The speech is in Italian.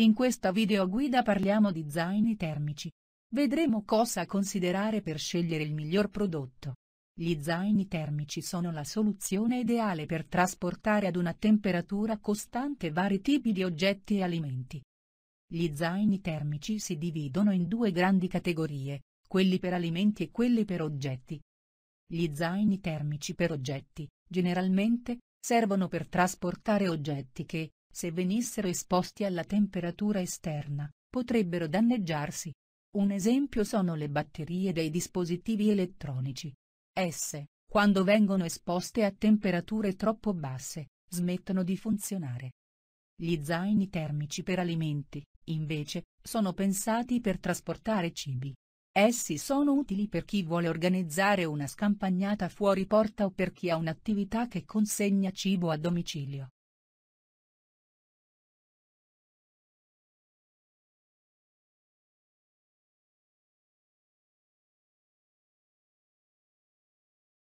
In questa videoguida parliamo di zaini termici. Vedremo cosa considerare per scegliere il miglior prodotto. Gli zaini termici sono la soluzione ideale per trasportare ad una temperatura costante vari tipi di oggetti e alimenti. Gli zaini termici si dividono in due grandi categorie, quelli per alimenti e quelli per oggetti. Gli zaini termici per oggetti, generalmente, servono per trasportare oggetti che, se venissero esposti alla temperatura esterna, potrebbero danneggiarsi. Un esempio sono le batterie dei dispositivi elettronici. Esse, quando vengono esposte a temperature troppo basse, smettono di funzionare. Gli zaini termici per alimenti, invece, sono pensati per trasportare cibi. Essi sono utili per chi vuole organizzare una scampagnata fuori porta o per chi ha un'attività che consegna cibo a domicilio.